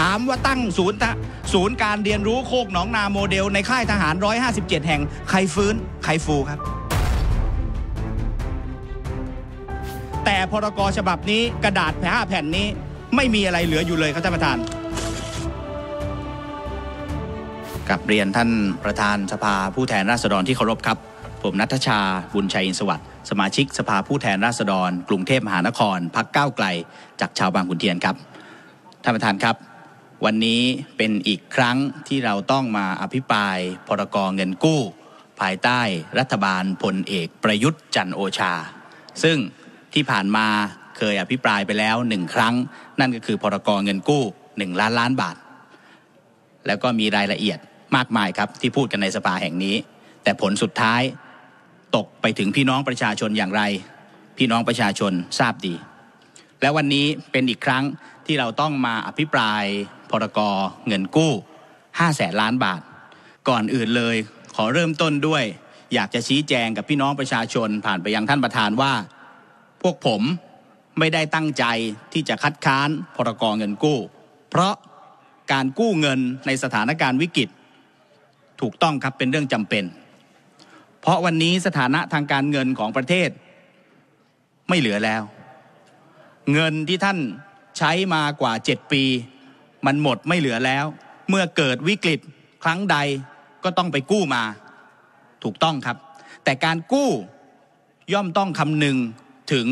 ถามว่าตั้งศูนย์ศูนย์การเรียนรู้โคกหนองนาโมเดลในค่ายทหาร 157 แห่ง ใครฟื้น ใครฟูครับ แต่พรกฉบับนี้กระดาษแผ่แผ่นนี้ไม่มีอะไรเหลืออยู่เลยครับท่านประธาน กับเรียนท่านประธานสภาผู้แทนราษฎรที่เคารพครับ ผมนัทชาบุญชัย อินสวัสดิ์สมาชิกสภาผู้แทนราษฎรกรุงเทพมหานครพักก้าวไกลจากชาวบางขุนเทียนครับท่านประธานครับวันนี้เป็นอีกครั้งที่เราต้องมาอภิปรายพรกรเงินกู้ ภายใต้รัฐบาลพลเอกประยุทธ์จันโอชา ซึ่งที่ผ่านมาเคยอภิปรายไปแล้วหนึ่งครั้ง นั่นก็คือพรกรเงินกู้หนึ่งล้านล้านบาท แล้วก็มีรายละเอียดมากมายครับที่พูดกันในสภาแห่งนี้ แต่ผลสุดท้ายตกไปถึงพี่น้องประชาชนอย่างไร พี่น้องประชาชนทราบดี และวันนี้เป็นอีกครั้งที่เราต้องมาอภิปรายพรกรเงินกู้5แสนล้านบาท ก่อนอื่นเลยขอเริ่มต้นด้วย อยากจะชี้แจงกับพี่น้องประชาชนผ่านไปยังท่านประธานว่า พวกผมไม่ได้ตั้งใจที่จะคัดค้านพรกรเงินกู้ เพราะการกู้เงินในสถานการณ์วิกฤตถูกต้องครับเป็นเรื่องจำเป็น เพราะวันนี้สถานะทางการเงินของประเทศ ไม่เหลือแล้ว เงินที่ท่านใช้มากว่า7ปีมันหมดไม่เหลือแล้ว เมื่อเกิดวิกฤตครั้งใดก็ต้องไปกู้มา ถูกต้องครับ แต่การกู้ย่อมต้องคำนึงถึง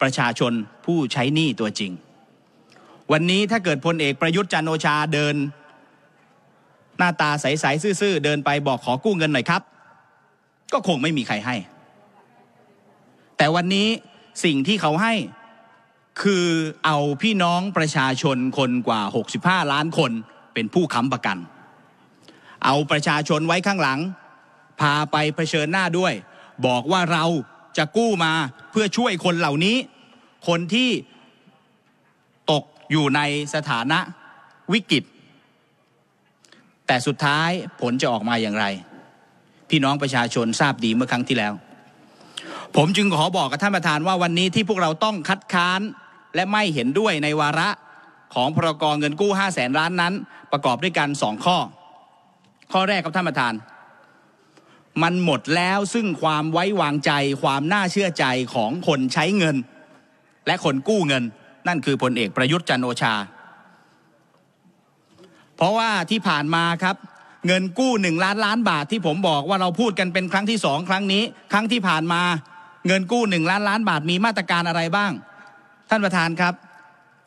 ประชาชนผู้ใช้หนี้ตัวจริง วันนี้ถ้าเกิดพลเอกประยุทธ์จันโอชาเดิน หน้าตาใสๆซื่อๆ เดินไปบอกขอกู้เงินหน่อยครับ ก็คงไม่มีใครให้ แต่วันนี้สิ่งที่เขาให้คือเอาพี่น้องประชาชนคนกว่า 65 ล้านคนเป็นผู้ค้ำประกัน เอาประชาชนไว้ข้างหลัง พาไปเผชิญหน้าด้วย บอกว่าเราจะกู้มาเพื่อช่วยคนเหล่านี้ คนที่ตกอยู่ในสถานะวิกฤต แต่สุดท้ายผลจะออกมาอย่างไร พี่น้องประชาชนทราบดีเมื่อครั้งที่แล้ว ผมจึงขอบอกกับท่านประธานว่าวันนี้ที่พวกเราต้องคัดค้านและไม่เห็นด้วยในวาระของพรกรเงินกู้ห้าแสนล้านนั้น ประกอบด้วยกันสองข้อ ข้อแรกครับท่านประธาน มันหมดแล้วซึ่งความไว้วางใจความน่าเชื่อใจของคนใช้เงิน และคนกู้เงิน นั่นคือพลเอกประยุทธ์จันโอชา เพราะว่าที่ผ่านมาครับ เงินกู้หนึ่งล้านล้านบาทที่ผมบอกว่าเราพูดกันเป็นครั้งที่สองครั้งนี้ ครั้งที่ผ่านมา เงินกู้หนึ่งล้านล้านบาทมีมาตรการอะไรบ้างท่านประธานครับ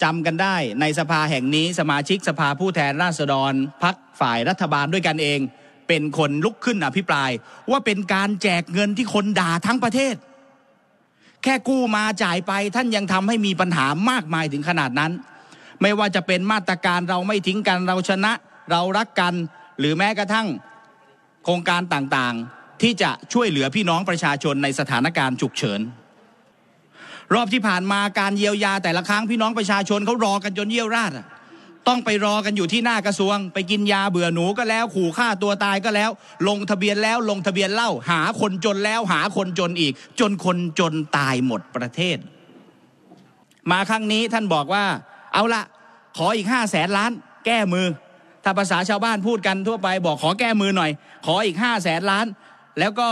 จำกันได้ในสภาแห่งนี้สมาชิกสภาผู้แทนราษฎรพักฝ่ายรัฐบาลด้วยกันเอง เป็นคนลุกขึ้นอภิปราย ว่าเป็นการแจกเงินที่คนด่าทั้งประเทศ แค่กู้มาจ่ายไปท่านยังทำให้มีปัญหามากมายถึงขนาดนั้น ไม่ว่าจะเป็นมาตรการเราไม่ทิ้งกันเราชนะ เรารักกัน หรือแม้กระทั่งโครงการต่างๆ ที่จะช่วยเหลือพี่น้องประชาชนในสถานการณ์ฉุกเฉินรอบที่ผ่านมาการเยียวยาแต่ละครั้งพี่น้องประชาชนเขารอกันจนเยี่ยวราดต้องไปรอกันอยู่ที่หน้ากระทรวง ไปกินยาเบื่อหนูก็แล้วขู่ฆ่าตัวตายก็แล้ว ลงทะเบียนแล้วลงทะเบียนเล่าหาคนจนแล้วหาคนจนอีก จนคนจนตายหมดประเทศ มาครั้งนี้ท่านบอกว่า เอาละขออีกห้าแสนล้าน แก้มือ ถ้าภาษาชาวบ้านพูดกันทั่วไป บอกขอแก้มือหน่อย ขออีกห้าแสนล้าน แล้วก็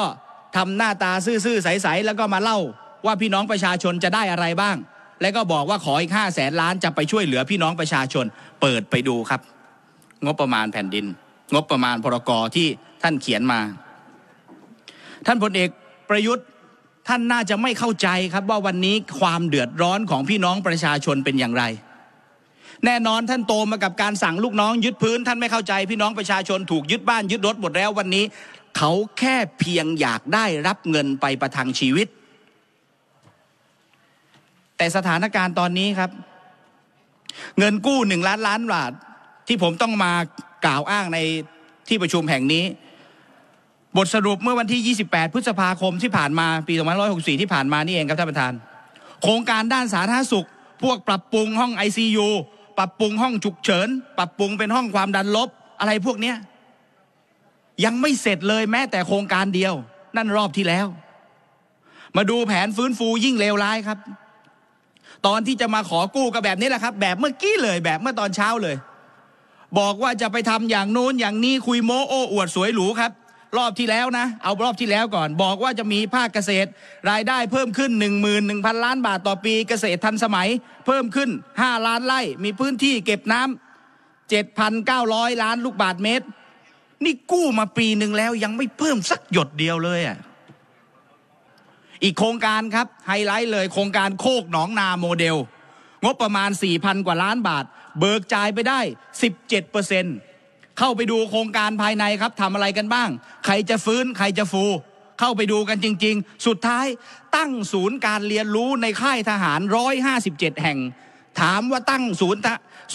ทำหน้าตาซื่อๆใสๆแล้วก็มาเล่าว่าพี่น้องประชาชนจะได้อะไรบ้าง และก็บอกว่าขออีกห้าแสนล้านจะไปช่วยเหลือพี่น้องประชาชน เปิดไปดูครับ งบประมาณแผ่นดิน งบประมาณพรกรที่ท่านเขียนมา ท่านพลเอกประยุทธ์ท่านน่าจะไม่เข้าใจครับว่าวันนี้ความเดือดร้อนของพี่น้องประชาชนเป็นอย่างไร แน่นอนท่านโตมากับการสั่งลูกน้องยึดพื้น ท่านไม่เข้าใจพี่น้องประชาชนถูกยึดบ้านยึดรถหมดแล้ววันนี้ เขาแค่เพียงอยากได้รับเงินไปประทังชีวิตแต่สถานการณ์ตอนนี้ครับ เงินกู้หนึ่งล้านล้านบาทที่ผมต้องมากล่าวอ้างในที่ประชุมแห่งนี้ บทสรุปเมื่อวันที่ 28 พฤษภาคมที่ผ่านมาปี 2564 ที่ผ่านมานี่เองครับท่านประธาน โครงการด้านสาธารณสุข พวกปรับปรุงห้องไอซปรับปรุงห้องฉุกเฉิน ปรับปรุงเป็นห้องความดันลบ อะไรพวกเนี้ย ยังไม่เสร็จเลยแม้แต่โครงการเดียว นั่นรอบที่แล้ว มาดูแผนฟื้นฟูยิ่งเลวร้ายครับตอนที่จะมาขอกู้ก็แบบนี้แหละครับ แบบเมื่อกี้เลยแบบเมื่อตอนเช้าเลย บอกว่าจะไปทำอย่างโน้นอย่างนี้คุยโมโอ้อวดสวยหรูครับ รอบที่แล้วนะ เอารอบที่แล้วก่อน บอกว่าจะมี ภาคเกษตรรายได้เพิ่มขึ้น11,000 ล้านบาทต่อปีเกษตรทันสมัย เพิ่มขึ้น5ล้านไร่มีพื้นที่เก็บน้ำ 7,900 ล้านลูกบาทเมตร นี่กู้มาปีหนึ่งแล้วยังไม่เพิ่มสักหยดเดียวเลยอะ่ะอีกโครงการครับไฮไลท์เลยโครงการโคกหนองนาโมเดล งบประมาณ4,000กว่าล้านบาท เบิกจ่ายไปได้ 17เปอร์เซ็นต์เข้าไปดูโครงการภายในครับทำอะไรกันบ้างใครจะฟื้นใครจะฟู เข้าไปดูกันจริงๆสุดท้ายตั้งศูนย์การเรียนรู้ในค่ายทหาร157แห่ง ถามว่าตั้งศูนย์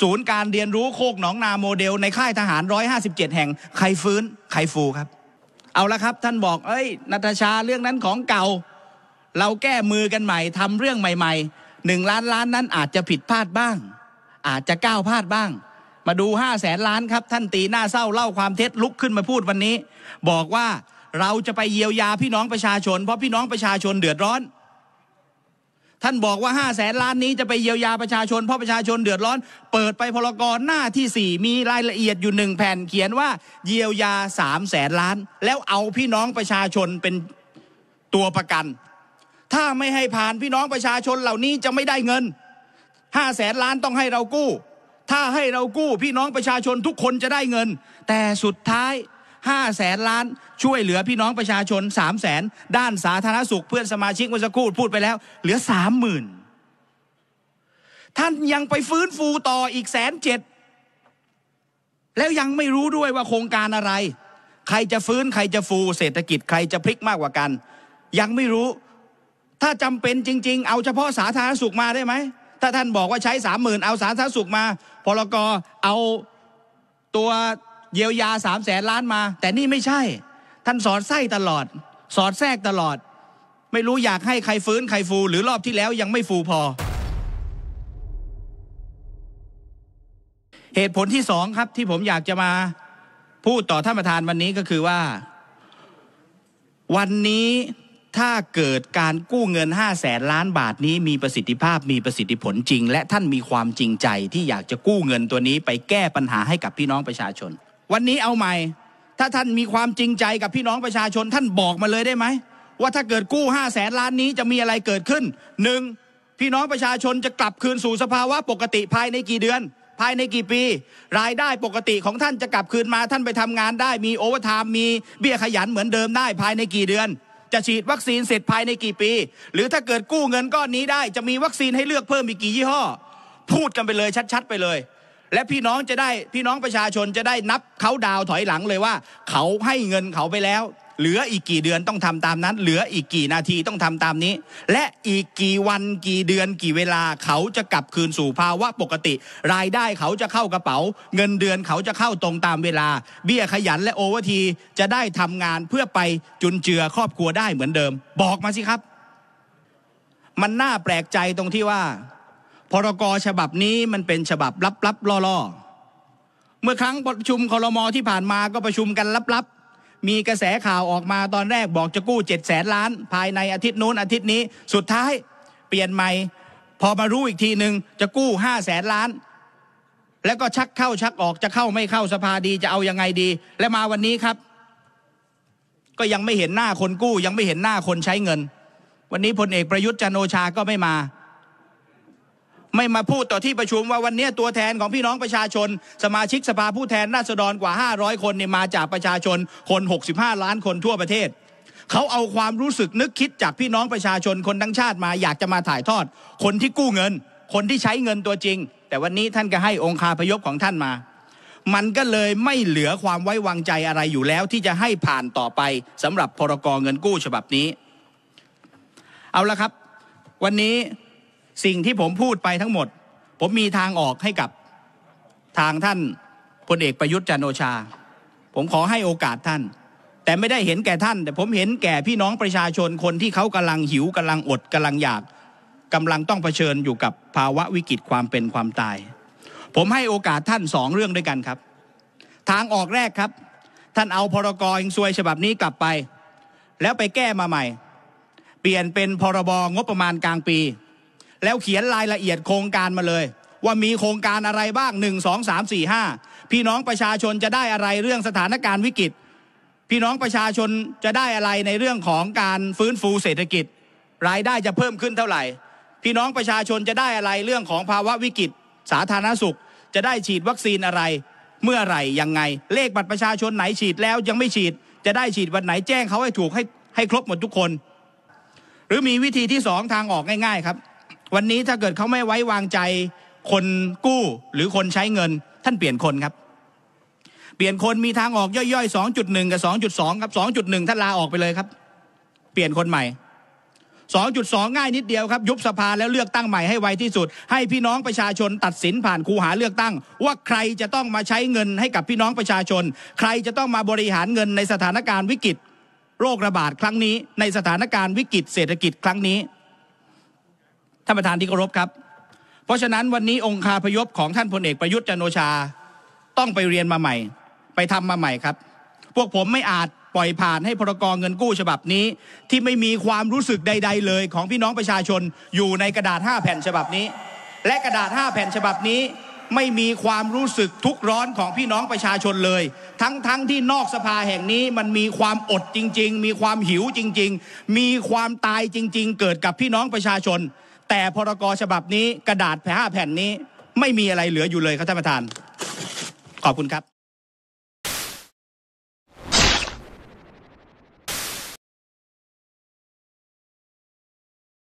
ศูนย์การเรียนรู้โคกหนองนาโมเดลในค่ายทหาร157แห่งใครฟื้นใครฟูครับ เอาละครับท่านบอกเอ้ยนัทชาเรื่องนั้นของเก่าเราแก้มือกันใหม่ทำเรื่องใหม่ๆหนึ่งล้านล้านนั้นอาจจะผิดพลาดบ้าง อาจจะก้าวพลาดบ้าง มาดูห้าแสนล้านครับท่านตีหน้าเศร้าเล่าความเท็จลุกขึ้นมาพูดวันนี้ บอกว่าเราจะไปเยียวยาพี่น้องประชาชน เพราะพี่น้องประชาชนเดือดร้อน ท่านบอกว่าห้าแสนล้านนี้จะไปเยียวยาประชาชนเพราะประชาชนเดือดร้อน เปิดไปพลกรหน้าที่สี่มีรายละเอียดอยู่หนึ่งแผ่นเขียนว่า เยียวยาสามแสนล้าน แล้วเอาพี่น้องประชาชนเป็นตัวประกันถ้าไม่ให้ผ่านพี่น้องประชาชนเหล่านี้จะไม่ได้เงินห้าแสนล้านต้องให้เรากู้ ถ้าให้เรากู้พี่น้องประชาชนทุกคนจะได้เงิน แต่สุดท้ายห้าแสนล้านช่วยเหลือพี่น้องประชาชนสามแสนด้านสาธารณสุข เพื่อนสมาชิกเมื่อสักครู่พูดไปแล้ว เหลือสามหมื่นท่านยังไปฟื้นฟูต่ออีกแสนเจ็ดแล้วยังไม่รู้ด้วยว่าโครงการอะไร ใครจะฟื้นใครจะฟู เศรษฐกิจใครจะพลิกมากกว่ากัน ยังไม่รู้ถ้าจำเป็นจริงๆ เอาเฉพาะสาธารณสุขมาได้ไหม ถ้าท่านบอกว่าใช้สามหมื่นเอาสาธารณสุขมาพลกรเอาตัวเยียวยาสามแสนล้านมา แต่นี่ไม่ใช่ ท่านสอดไส้ตลอด สอดแทรกตลอด ไม่รู้อยากให้ใครฟื้นใครฟูหรือรอบที่แล้วยังไม่ฟูพอ เหตุผลที่สองครับที่ผมอยากจะมา พูดต่อท่านประธานวันนี้ก็คือว่า วันนี้ถ้าเกิดการกู้เงิน5แสนล้านบาทนี้ มีประสิทธิภาพมีประสิทธิผลจริง และท่านมีความจริงใจที่อยากจะกู้เงินตัวนี้ไปแก้ปัญหาให้กับพี่น้องประชาชน วันนี้เอาใหม่ ถ้าท่านมีความจริงใจกับพี่น้องประชาชนท่านบอกมาเลยได้ไหม ว่าถ้าเกิดกู้5แสนล้านนี้จะมีอะไรเกิดขึ้นหนึ่งพี่น้องประชาชนจะกลับคืนสู่สภาวะปกติภายในกี่เดือน ภายในกี่ปี รายได้ปกติของท่านจะกลับคืนมาท่านไปทำงาน ได้ มีโอเวอร์ไทม์มีเบี้ยขยันเหมือนเดิมได้ภายในกี่เดือนจะฉีดวัคซีนเสร็จภายในกี่ปี หรือถ้าเกิดกู้เงินก้อนนี้ได้จะมีวัคซีนให้เลือกเพิ่มอีกกี่ยี่ห้อ พูดกันไปเลยชัดๆไปเลย และพี่น้องจะได้พี่น้องประชาชนจะได้นับเขาดาวถอยหลังเลยว่า เขาให้เงินเขาไปแล้วเหลืออีกกี่เดือนต้องทำตามนั้น เหลืออีกกี่นาทีต้องทำตามนี้ และอีกกี่วันกี่เดือนกี่เวลาเขาจะกลับคืนสู่ภาวะปกติ รายได้เขาจะเข้ากระเป๋า เงินเดือนเขาจะเข้าตรงตามเวลา เบี้ยขยันและโอเวอร์ทีจะได้ทำงานเพื่อไปจุนเจือครอบครัวได้เหมือนเดิม บอกมาสิครับ มันน่าแปลกใจตรงที่ว่า พรกฉบับนี้มันเป็นฉบับลับๆล่อ ๆ เมื่อครั้งประชุมคอรมอที่ผ่านมาก็ประชุมกันลับมีกระแสข่าวออกมาตอนแรกบอกจะกู้เจ็ดแสนล้าน ภายในอาทิตย์นู้นอาทิตย์นี้สุดท้าย เปลี่ยนใหม่ พอมารู้อีกทีหนึ่ง จะกู้ห้าแสนล้าน แล้วก็ชักเข้าชักออกจะเข้าไม่เข้าสภาดีจะเอายังไงดี และมาวันนี้ครับ ก็ยังไม่เห็นหน้าคนกู้ยังไม่เห็นหน้าคนใช้เงิน วันนี้พลเอกประยุทธ์จันโอชาก็ไม่มาไม่มาพูดต่อที่ประชุมว่าวันนี้ตัวแทนของพี่น้องประชาชนสมาชิกสภาผู้แทนราษฎรกว่า500 คนเนี่ยมาจากประชาชนคน65ล้านคนทั่วประเทศ เขาเอาความรู้สึกนึกคิดจากพี่น้องประชาชนคนทั้งชาติมาอยากจะมาถ่ายทอด คนที่กู้เงิน คนที่ใช้เงินตัวจริง แต่วันนี้ท่านก็ให้องค์คาพยพของท่านมา มันก็เลยไม่เหลือความไว้วางใจอะไรอยู่แล้วที่จะให้ผ่านต่อไปสำหรับพรกรเงินกู้ฉบับนี้ เอาละครับ วันนี้สิ่งที่ผมพูดไปทั้งหมด ผมมีทางออกให้กับทางท่านพลเอกประยุทธ์จันโอชา ผมขอให้โอกาสท่าน แต่ไม่ได้เห็นแก่ท่านแต่ผมเห็นแก่พี่น้องประชาชนคนที่เขากำลังหิวกำลังอดกำลังอยาก กำลังต้องเผชิญอยู่กับภาวะวิกฤตความเป็นความตาย ผมให้โอกาสท่านสองเรื่องด้วยกันครับ ทางออกแรกครับ ท่านเอาพรกรอิงซวยฉบับนี้กลับไป แล้วไปแก้มาใหม่ เปลี่ยนเป็นพรบงบประมาณกลางปีแล้วเขียนรายละเอียดโครงการมาเลย ว่ามีโครงการอะไรบ้าง1 2 3 4 5 พี่น้องประชาชนจะได้อะไรเรื่องสถานการณ์วิกฤตพี่น้องประชาชนจะได้อะไรในเรื่องของการฟื้นฟูเศรษฐกิจ รายได้จะเพิ่มขึ้นเท่าไหร่ พี่น้องประชาชนจะได้อะไรเรื่องของภาวะวิกฤตสาธารณสุข จะได้ฉีดวัคซีนอะไรเมื่อไหร่ยังไง เลขบัตรประชาชนไหนฉีดแล้วยังไม่ฉีด จะได้ฉีดวันไหนแจ้งเขาให้ถูกให้ให้ครบหมดทุกคน หรือมีวิธีที่สองทางออกง่าย ๆครับวันนี้ถ้าเกิดเขาไม่ไว้วางใจคนกู้หรือคนใช้เงิน ท่านเปลี่ยนคนครับ เปลี่ยนคนมีทางออกย่อยๆ 2.1กับ2.2ครับ2.1 ท่านลาออกไปเลยครับ เปลี่ยนคนใหม่ 2.2ง่ายนิดเดียวครับ ยุบสภาแล้วเลือกตั้งใหม่ให้ไวที่สุด ให้พี่น้องประชาชนตัดสินผ่านคูหาเลือกตั้ง ว่าใครจะต้องมาใช้เงินให้กับพี่น้องประชาชน ใครจะต้องมาบริหารเงิน ในสถานการณ์วิกฤตโรคระบาดครั้งนี้ ในสถานการณ์วิกฤตเศรษฐกิจ ครั้งนี้ท่านประธานที่เคารพครับ เพราะฉะนั้นวันนี้องค์คาพยพของท่านพลเอกประยุทธ์จันโอชาต้องไปเรียนมาใหม่ไปทำมาใหม่ครับ พวกผมไม่อาจปล่อยผ่านให้พรกรเงินกู้ฉบับนี้ ที่ไม่มีความรู้สึกใดๆเลย ของพี่น้องประชาชนอยู่ในกระดาษ5แผ่นฉบับนี้ และกระดาษ5แผ่นฉบับนี้ไม่มีความรู้สึกทุกร้อนของพี่น้องประชาชนเลย ทั้งๆทที่นอกสภาแห่งนี้มันมีความอดจริง ๆ มีความหิวจริง ๆ มีความตายจริง ๆ เกิดกับพี่น้องประชาชนแต่พรกฉบับนี้กระดาษแผ่ห้าแผ่นนี้ไม่มีอะไรเหลืออยู่เลยครับท่านประธาน ขอบคุณครับ